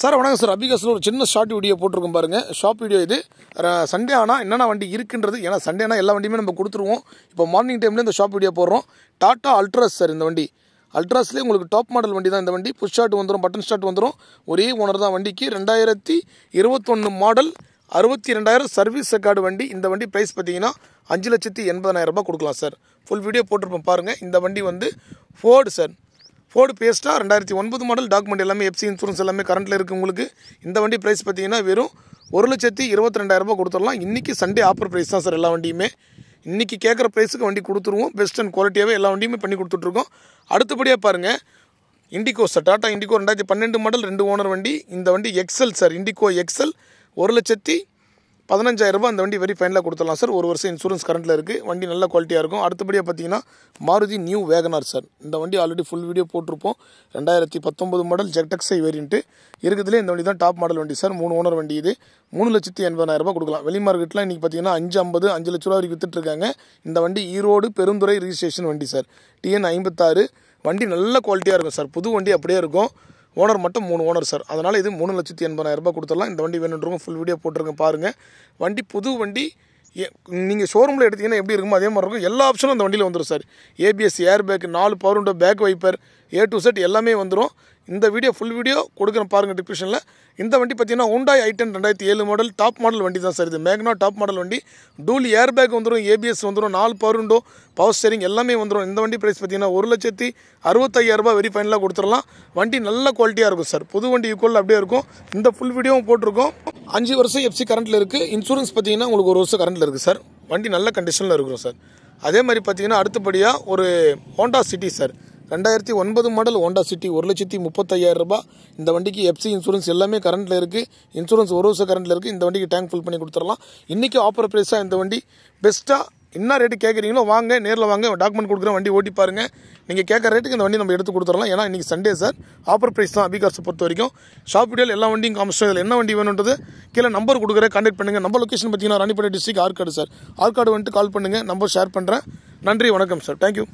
sir வணக்கம் sir அபிகாஸில் ஒரு சின்ன ஷார்ட் வீடியோ போட்டிருக்கும் பாருங்கள் ஷார்ட் வீடியோ இது சண்டே ஆனால் என்னென்ன வண்டி இருக்குன்றது ஏன்னா சண்டே ஆனால் எல்லா வண்டியுமே நம்ம கொடுத்துருவோம் இப்போ மார்னிங் டைமில் இந்த ஷார்ட் வீடியோ போடுறோம் டாட்டா அல்ட்ராஸ் சார் இந்த வண்டி அல்ட்ராஸ்லேயே உங்களுக்கு டாப் மாடல் வண்டி தான் இந்த வண்டி புஷ் ஷாட் வந்துடும் பட்டன் ஷாட் வந்துடும் ஒரே ஓனர் தான் வண்டிக்கு ரெண்டாயிரத்தி இருபத்தொன்று மாடல் அறுபத்தி ரெண்டாயிரம் சர்வீஸ் ரெக்கார்டு வண்டி இந்த வண்டி ப்ரைஸ் பார்த்தீங்கன்னா அஞ்சு லட்சத்தி எண்பதாயிரரூபா கொடுக்கலாம் சார் ஃபுல் வீடியோ போட்டிருப்போம் பாருங்கள் இந்த வண்டி வந்து ஃபோர்டு சார் கோடு பேஸ்ட்டாக ரெண்டாயிரத்தி ஒன்பது மாடல் டாக்குமெண்ட் எல்லாமே எஃப்சி இன்சூரன்ஸ் எல்லாமே கரண்ட்டில் இருக்குது உங்களுக்கு இந்த வண்டி ப்ரைஸ் பார்த்தீங்கன்னா வெறும் ஒரு லட்சத்தி இருபத்தி ரெண்டாயிரரூபா கொடுத்துடலாம் இன்றைக்கி சண்டே ஆஃபர் ப்ரைஸ் தான் சார் எல்லா வண்டியுமே இன்றைக்கி கேட்குற ப்ரைஸுக்கு வண்டி கொடுத்துருவோம் பெஸ்ட் அண்ட் குவாலிட்டியாகவே எல்லா வண்டியுமே பண்ணி கொடுத்துட்ருக்கோம் அடுத்தபடியாக பாருங்கள் இண்டிகோ சார் டாட்டா இண்டிகோ ரெண்டாயிரத்தி பன்னெண்டு மாடல் ரெண்டு ஓனர் வண்டி இந்த வண்டி எக்ஸல் சார் இண்டிகோ எக்ஸல் ஒரு லட்சத்தி பதினஞ்சாயிரரூபா அந்த வண்டி வெரி ஃபைனலாக கொடுத்துடலாம் சார் ஒரு வருஷம் இன்சூரன்ஸ் கரண்ட்டில் இருக்குது வண்டி நல்ல குவாலிட்டியாக இருக்கும் அடுத்தபடியாக பார்த்தீங்கன்னா மாருதி நியூ வேகனார் சார் இந்த வண்டி ஆல்ரெடி ஃபுல் வீடியோ போட்டிருப்போம் ரெண்டாயிரத்தி பத்தொம்பது மாடல் ஜெக்டெக்ஸை வேரியன்ட்டு இருக்கிறதுலே இந்த வண்டி தான் டாப் மாடல் வண்டி சார் மூணு ஓனர் வண்டி இது மூணு லட்சத்தி எண்பதாயிரரூபா கொடுக்கலாம் வெளி மார்க்கெட்டில் இன்றைக்கி பார்த்தீங்கன்னா அஞ்சு ஐம்பது அஞ்சு லட்ச ரூபா வரைக்கும் விற்றுட்ருக்காங்க இந்த வண்டி ஈரோடு பெருந்துறை ரிஜிஸ்ட்ரேஷன் வண்டி சார் டிஎன் ஐம்பத்தாறு வண்டி நல்ல குவாலிட்டியாக இருக்கும் சார் புது வண்டி அப்படியே இருக்கும் ஓனர் மட்டும் மூணு ஓனர் சார் அதனால் இது மூணு லட்சத்தி எண்பதாயிரம் ரூபாய் கொடுத்துடலாம் இந்த வண்டி வேணுன்றவங்க ஃபுல் வீடியோ போட்டிருக்கேன் பாருங்கள் வண்டி புது வண்டி நீங்கள் ஷோரூமில் எடுத்தீங்கன்னா எப்படி இருக்குமோ அதே மாதிரி இருக்கும் எல்லா ஆப்ஷனும் அந்த வண்டியில் வந்துடும் சார் ஏபிஎஸ் ஏர் பேக் நாலு power pack wiper A to Z எல்லாமே வந்துடும் இந்த வீடியோ ஃபுல் வீடியோ கொடுக்குறேன் பாருங்கள் டிஸ்கிரிப்ஷனில் இந்த வண்டி பார்த்தீங்கன்னா உண்டாய் ஐ டென் ரெண்டாயிரத்தி ஏழு மாடல் டாப் மாடல் வண்டி தான் சார் இது மேக்னா டாப் மாடல் வண்டி டூல் ஏர் பேக் வந்துடும் ஏபிஎஸ் வந்துடும் நாலு பருண்டோ பவர் ஸ்டேரிங் எல்லாமே வந்துடும் இந்த வண்டி ப்ரைஸ் பார்த்தீங்கன்னா ஒரு லட்சத்தி அறுபத்தையாயிரரூபா வெரி ஃபைனலாக கொடுத்துடலாம் வண்டி நல்ல குவாலிட்டியாக இருக்கும் சார் புது வண்டி ஈக்குவல் அப்படியே இருக்கும் இந்த ஃபுல் வீடியோவும் போட்டிருக்கோம் அஞ்சு வருஷம் எஃப்சி கரண்டில் இருக்குது இன்சூரன்ஸ் பார்த்தீங்கன்னா உங்களுக்கு ஒரு வருஷம் கரண்ட்டில் இருக்குது சார் வண்டி நல்ல கண்டிஷனில் இருக்கிறோம் சார் அதே மாதிரி பார்த்தீங்கன்னா அடுத்தபடியாக ஒரு ஹோண்டா சிட்டி சார் ரெண்டாயிரத்தி ஒன்பது மாடல் ஹோண்டா சிட்டி ஒரு லட்சத்தி முப்பத்தையாயிரம் ரூபாய் இந்த வண்டிக்கு எஃப்சி இன்சூரன்ஸ் எல்லாமே கரண்ட்டில் இருக்குது இன்சூரன்ஸ் ஒரு வருஷம் கரண்ட்டில் இருக்குது இந்த வண்டிக்கு டேங்க் ஃபில் பண்ணி கொடுத்துடலாம் இன்றைக்கி ஆஃபர் ப்ரைஸாக இந்த வண்டி பெஸ்ட்டாக என்ன ரேட்டு கேட்குறீங்களோ வாங்க நேரில் வாங்க டாக்குமெண்ட் கொடுக்குற வண்டி ஓட்டி பாருங்க நீங்கள் கேட்குற ரேட்டுக்கு இந்த வண்டி நம்ம எடுத்து கொடுத்துடலாம் ஏன்னா இன்றைக்கி சண்டே சார் ஆஃபர் ப்ரைஸ் தான் அபிகார்ஸை பொறுத்த வரைக்கும் ஷாப் எல்லா வண்டியும் காமிச்சோம் இதில் என்ன வண்டி வேணுன்றது கீழே நம்பர் கொடுக்குறேன் கான்டெக்ட் பண்ணுங்கள் நம்ம லொக்கேஷன் பார்த்தீங்கன்னா ராணிப்பேட்டை டிஸ்ட்ரிக் ஆர்காடு சார் ஆர்காடு வந்துட்டு கால் பண்ணுங்கள் நம்பர் ஷேர் பண்ணுறேன் நன்றி வணக்கம் சார் தேங்க்யூ